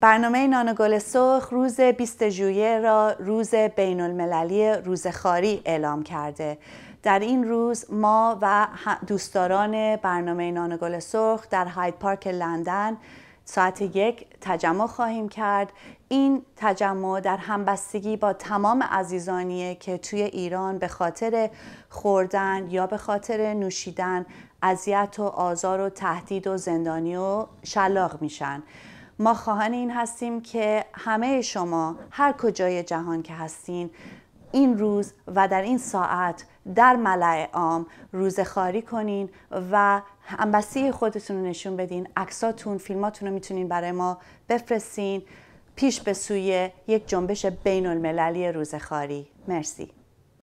برنامه نان گل سرخ روز 20 ژوئیه را روز بین المللی خاری اعلام کرده. در این روز ما و دوستداران برنامه نان گل سرخ در هاید پارک لندن ساعت یک تجمع خواهیم کرد این تجمع در همبستگی با تمام عزیزانیه که توی ایران به خاطر خوردن یا به خاطر نوشیدن اذیت و آزار و تهدید و زندانی و شلاق میشن ما خواهان این هستیم که همه شما هر کجای جهان که هستین این روز و در این ساعت در ملع عام خاری کنین و انبسی خودتون رو نشون بدین عکساتون فیلماتون رو میتونین برای ما بفرستین پیش به سوی یک جنبش بین المللی روزخاری مرسی